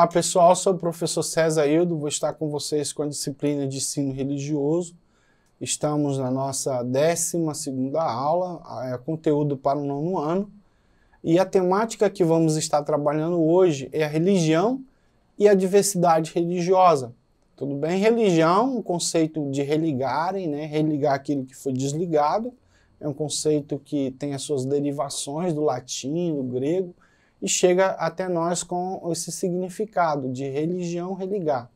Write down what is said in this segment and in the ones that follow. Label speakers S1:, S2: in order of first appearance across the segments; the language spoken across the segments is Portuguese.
S1: Olá pessoal, sou o professor César Hildo, vou estar com vocês com a disciplina de ensino religioso. Estamos na nossa 12 aula, é conteúdo para o nono ano. E a temática que vamos estar trabalhando hoje é a religião e a diversidade religiosa. Tudo bem? Religião, o conceito de religarem, né? religar aquilo que foi desligado, é um conceito que tem as suas derivações do latim, do grego e chega até nós com esse significado de religião religar.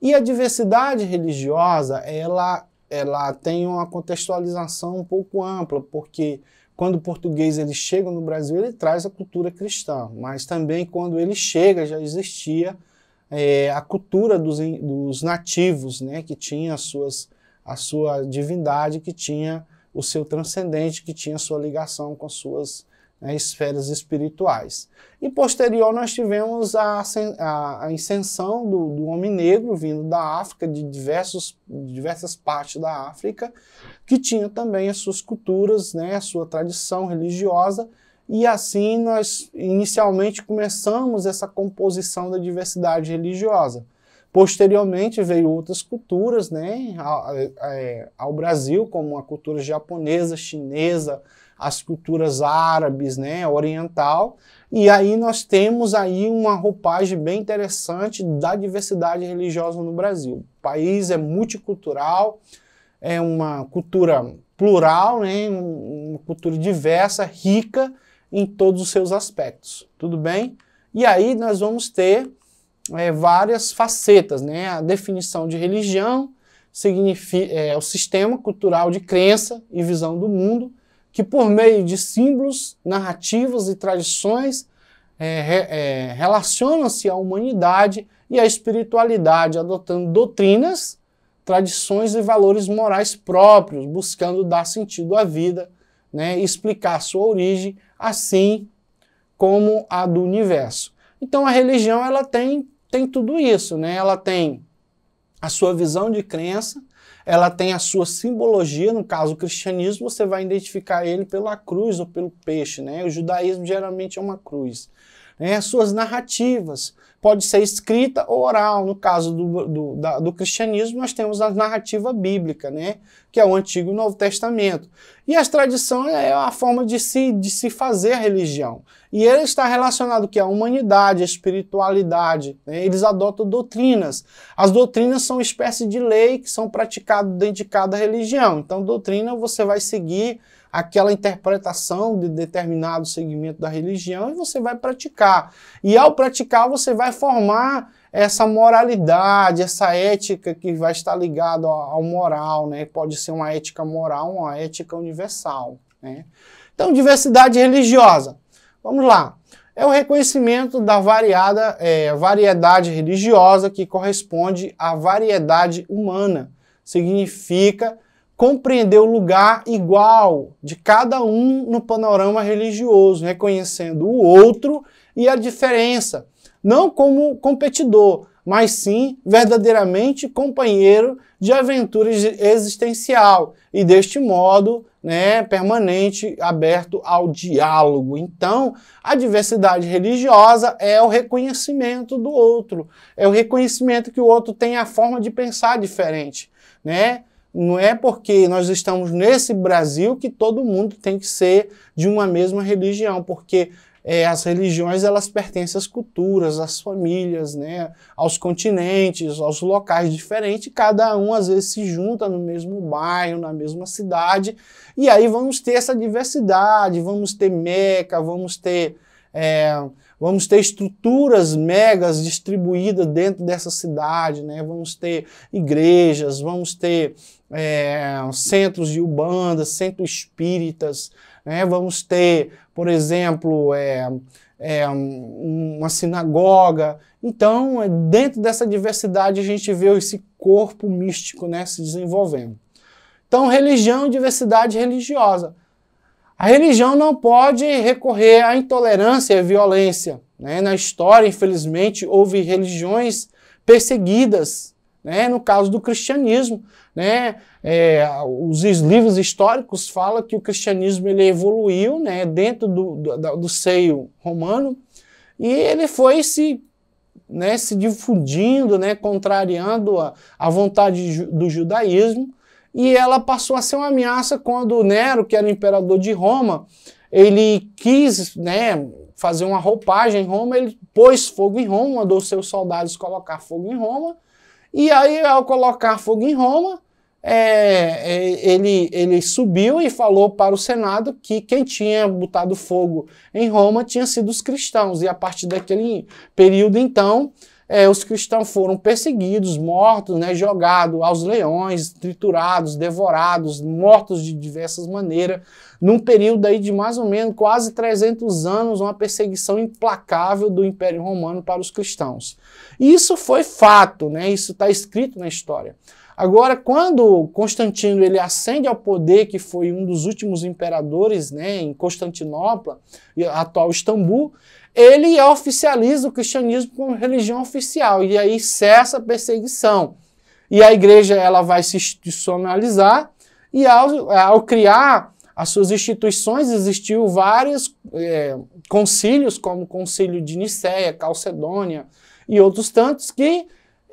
S1: E a diversidade religiosa, ela, ela tem uma contextualização um pouco ampla, porque quando o português ele chega no Brasil, ele traz a cultura cristã, mas também quando ele chega já existia é, a cultura dos, dos nativos, né, que tinha as suas, a sua divindade, que tinha o seu transcendente, que tinha sua ligação com suas né, esferas espirituais. E posterior nós tivemos a, a, a ascensão do, do, homem negro vindo da África, de diversos, diversas partes da África, que tinha também as suas culturas, né, a sua tradição religiosa, e assim nós inicialmente começamos essa composição da diversidade religiosa. Posteriormente veio outras culturas né, é, ao, Brasil, como a cultura japonesa, chinesa, as culturas árabes, né, oriental. E aí nós temos aí uma roupagem bem interessante da diversidade religiosa no Brasil. O país é multicultural, é uma cultura plural, né, uma cultura diversa, rica em todos os seus aspectos. Tudo bem? E aí nós vamos ter é, várias facetas, né? A definição de religião significa é, o sistema cultural de crença e visão do mundo que por meio de símbolos, narrativas e tradições é, é, relacionam-se à humanidade e à espiritualidade, adotando doutrinas, tradições e valores morais próprios, buscando dar sentido à vida, né, explicar sua origem, assim como a do universo. Então a religião ela tem tem tudo isso, né? Ela tem a sua visão de crença, ela tem a sua simbologia, no caso o cristianismo, você vai identificar ele pela cruz ou pelo peixe, né? O judaísmo geralmente é uma cruz. Né? As suas narrativas, pode ser escrita ou oral. No caso do, do, da, do cristianismo, nós temos a narrativa bíblica, né? que é o Antigo e o Novo Testamento. E as tradições é a forma de se, de se fazer religião. E ele está relacionado que é a humanidade, a espiritualidade. Né? Eles adotam doutrinas. As doutrinas são espécie de lei que são praticadas dentro de cada religião. Então, doutrina você vai seguir aquela interpretação de determinado segmento da religião e você vai praticar. E ao praticar, você vai formar essa moralidade, essa ética que vai estar ligada ao moral, né? Pode ser uma ética moral, uma ética universal, né? Então, diversidade religiosa. Vamos lá. É o reconhecimento da variada, é, variedade religiosa que corresponde à variedade humana. Significa compreender o lugar igual de cada um no panorama religioso, reconhecendo o outro e a diferença, não como competidor, mas sim verdadeiramente companheiro de aventura existencial e deste modo, né, permanente, aberto ao diálogo. Então, a diversidade religiosa é o reconhecimento do outro, é o reconhecimento que o outro tem a forma de pensar diferente, né? Não é porque nós estamos nesse Brasil que todo mundo tem que ser de uma mesma religião, porque é, as religiões elas pertencem às culturas, às famílias, né, aos continentes, aos locais diferentes. Cada um às vezes se junta no mesmo bairro, na mesma cidade, e aí vamos ter essa diversidade, vamos ter Meca, vamos ter é, vamos ter estruturas megas distribuídas dentro dessa cidade, né? vamos ter igrejas, vamos ter é, centros de Ubanda, centros espíritas, né? vamos ter, por exemplo, é, é, uma sinagoga. Então, é, dentro dessa diversidade, a gente vê esse corpo místico né, se desenvolvendo. Então, religião e é diversidade religiosa. A religião não pode recorrer à intolerância e à violência. Né? Na história, infelizmente, houve religiões perseguidas né? No caso do cristianismo, né? É, os livros históricos falam que o cristianismo ele evoluiu né? dentro do, do, do seio romano e ele foi se né, se difundindo, né, contrariando a, a vontade do judaísmo, e ela passou a ser uma ameaça quando Nero, que era imperador de Roma, ele quis né, fazer uma roupagem em Roma, ele pôs fogo em Roma, mandou seus soldados colocar fogo em Roma, e aí, ao colocar fogo em Roma, é, é, ele, ele subiu e falou para o Senado que quem tinha botado fogo em Roma tinha sido os cristãos. E a partir daquele período, então, é, os cristãos foram perseguidos, mortos, né, jogados aos leões, triturados, devorados, mortos de diversas maneiras, num período aí de mais ou menos quase 300 anos, uma perseguição implacável do Império Romano para os cristãos. Isso foi fato, né, isso está escrito na história. Agora, quando Constantino ele ascende ao poder, que foi um dos últimos imperadores né, em Constantinopla, atual Istambul, ele oficializa o cristianismo como religião oficial e aí cessa a perseguição. E a igreja ela vai se institucionalizar e ao, ao criar as suas instituições existiu vários é, concílios como o concílio de Nicéia, Calcedônia e outros tantos que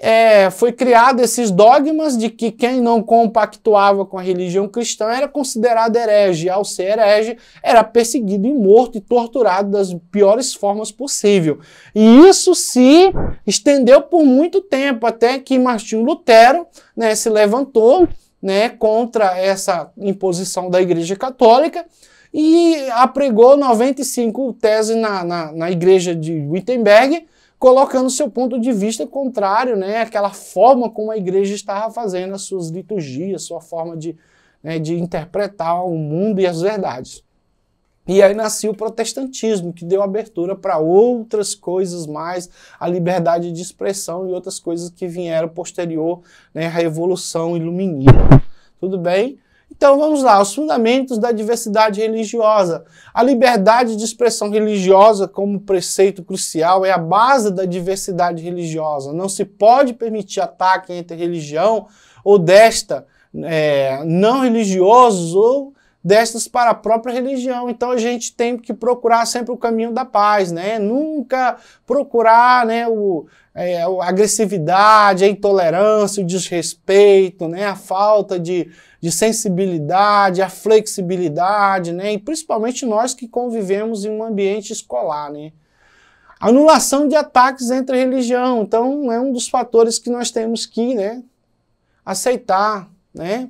S1: é, foi criado esses dogmas de que quem não compactuava com a religião cristã era considerado herege, ao ser herege era perseguido e morto e torturado das piores formas possível. E isso se estendeu por muito tempo até que Martinho Lutero né, se levantou né, contra essa imposição da Igreja Católica e apregou 95 teses na, na, na igreja de Wittenberg colocando seu ponto de vista contrário, né, aquela forma como a igreja estava fazendo as suas liturgias, sua forma de, né, de interpretar o mundo e as verdades. E aí nasceu o protestantismo, que deu abertura para outras coisas mais, a liberdade de expressão e outras coisas que vieram posterior né, à Revolução Iluminista. Tudo bem? Então vamos lá, os fundamentos da diversidade religiosa. A liberdade de expressão religiosa como preceito crucial é a base da diversidade religiosa. Não se pode permitir ataque entre religião ou desta, é, não religiosos ou destas para a própria religião. Então a gente tem que procurar sempre o caminho da paz, né? Nunca procurar né, o, é, a agressividade, a intolerância, o desrespeito, né? A falta de, de sensibilidade, a flexibilidade, né? E principalmente nós que convivemos em um ambiente escolar, né? Anulação de ataques entre religião. Então, é um dos fatores que nós temos que né, aceitar, né?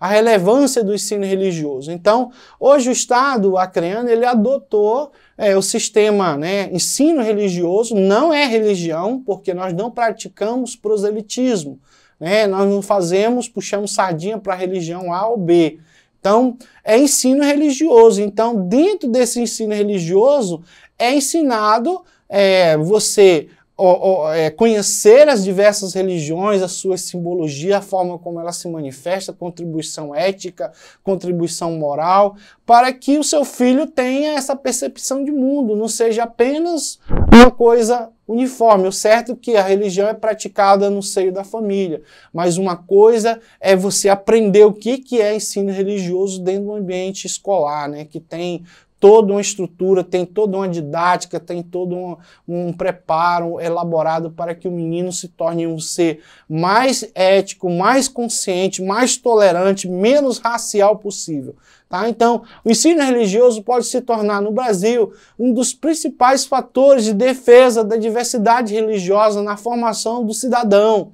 S1: a relevância do ensino religioso. Então, hoje o Estado acreano ele adotou é, o sistema né, ensino religioso, não é religião, porque nós não praticamos proselitismo. Né? Nós não fazemos, puxamos sardinha para a religião A ou B. Então, é ensino religioso. Então, dentro desse ensino religioso, é ensinado é, você é, conhecer as diversas religiões, a sua simbologia, a forma como ela se manifesta, contribuição ética, contribuição moral, para que o seu filho tenha essa percepção de mundo, não seja apenas uma coisa uniforme. O certo é que a religião é praticada no seio da família, mas uma coisa é você aprender o que, que é ensino religioso dentro do ambiente escolar, né, que tem toda uma estrutura, tem toda uma didática, tem todo um, um, preparo elaborado para que o menino se torne um ser mais ético, mais consciente, mais tolerante, menos racial possível. Tá? Então, o ensino religioso pode se tornar no Brasil um dos principais fatores de defesa da diversidade religiosa na formação do cidadão.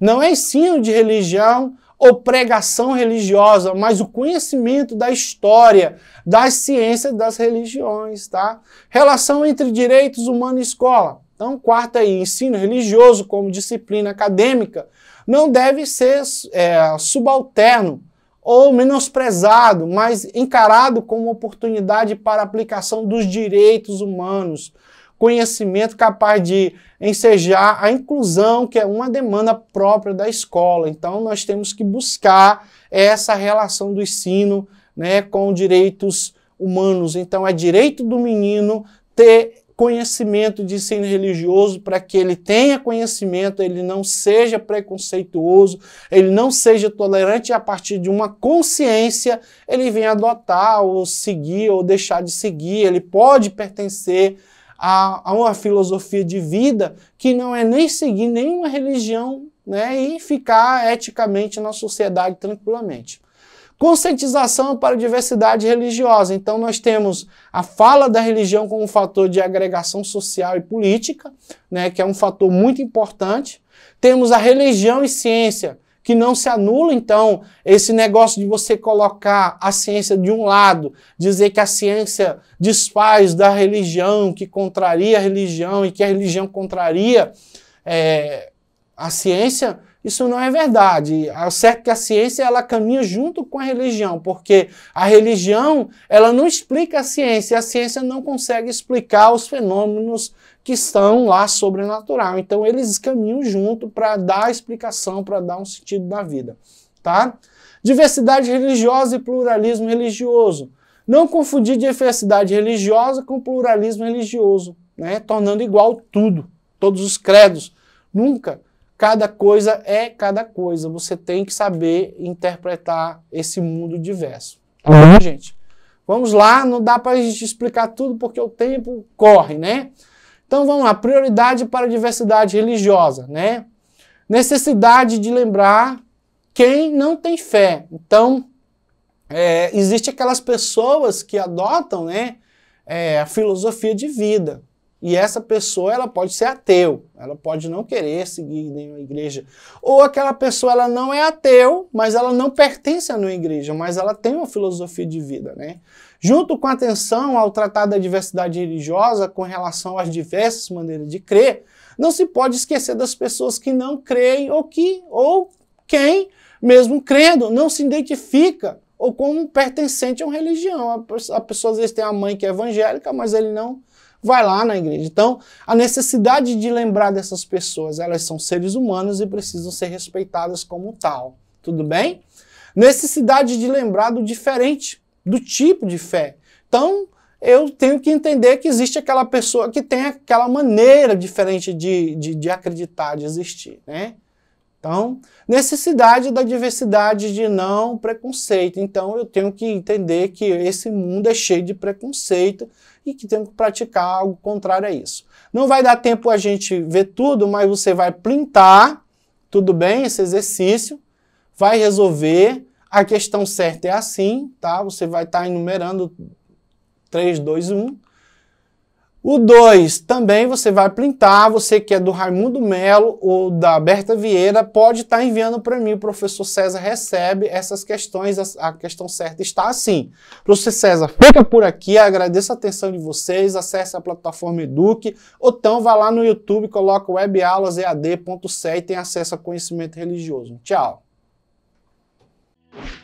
S1: Não é ensino de religião ou pregação religiosa, mas o conhecimento da história, das ciências, das religiões, tá? Relação entre direitos humanos e escola. Então, quarta aí, ensino religioso como disciplina acadêmica não deve ser é, subalterno ou menosprezado, mas encarado como oportunidade para aplicação dos direitos humanos, conhecimento capaz de ensejar a inclusão, que é uma demanda própria da escola. Então, nós temos que buscar essa relação do ensino né, com direitos humanos. Então, é direito do menino ter conhecimento de ensino religioso para que ele tenha conhecimento, ele não seja preconceituoso, ele não seja tolerante e a partir de uma consciência ele venha adotar ou seguir ou deixar de seguir, ele pode pertencer a, a uma filosofia de vida que não é nem seguir nenhuma religião né, e ficar eticamente na sociedade tranquilamente. Conscientização é para a diversidade religiosa. Então, nós temos a fala da religião como um fator de agregação social e política, né, que é um fator muito importante. Temos a religião e ciência que não se anula, então, esse negócio de você colocar a ciência de um lado, dizer que a ciência desfaz da religião, que contraria a religião e que a religião contraria é, a ciência, isso não é verdade. É certo que a ciência ela caminha junto com a religião, porque a religião ela não explica a ciência, a ciência não consegue explicar os fenômenos que estão lá sobrenatural. Então eles caminham junto para dar explicação, para dar um sentido da vida, tá? Diversidade religiosa e pluralismo religioso. Não confundir diversidade religiosa com pluralismo religioso, né? Tornando igual tudo, todos os credos. Nunca. Cada coisa é cada coisa. Você tem que saber interpretar esse mundo diverso. Tá bom, gente? Vamos lá, não dá para a gente explicar tudo porque o tempo corre, né? Então vamos lá, prioridade para a diversidade religiosa, né? Necessidade de lembrar quem não tem fé. Então, é, existe aquelas pessoas que adotam, né, é, a filosofia de vida. E essa pessoa, ela pode ser ateu, ela pode não querer seguir nenhuma igreja. Ou aquela pessoa, ela não é ateu, mas ela não pertence a nenhuma igreja, mas ela tem uma filosofia de vida, né? junto com atenção ao tratar da diversidade religiosa com relação às diversas maneiras de crer, não se pode esquecer das pessoas que não creem ou que ou quem, mesmo crendo, não se identifica ou como pertencente a uma religião. A pessoa às vezes tem a mãe que é evangélica, mas ele não vai lá na igreja. Então, a necessidade de lembrar dessas pessoas, elas são seres humanos e precisam ser respeitadas como tal. Tudo bem? Necessidade de lembrar do diferente, do tipo de fé. Então, eu tenho que entender que existe aquela pessoa que tem aquela maneira diferente de, de, de acreditar, de existir, né? Então, necessidade da diversidade de não preconceito. Então, eu tenho que entender que esse mundo é cheio de preconceito e que tenho que praticar algo contrário a isso. Não vai dar tempo a gente ver tudo, mas você vai plintar, tudo bem, esse exercício, vai resolver, a questão certa é assim, tá? Você vai estar tá enumerando 3, 2, 1. O 2 também você vai printar, você que é do Raimundo Melo ou da Berta Vieira, pode estar tá enviando para mim, o professor César recebe essas questões, a questão certa está assim. Professor César, fica por aqui, agradeço a atenção de vocês, acesse a plataforma Eduque, ou então vá lá no YouTube, coloca webaulas.ead.ce e tem acesso a conhecimento religioso. Tchau! you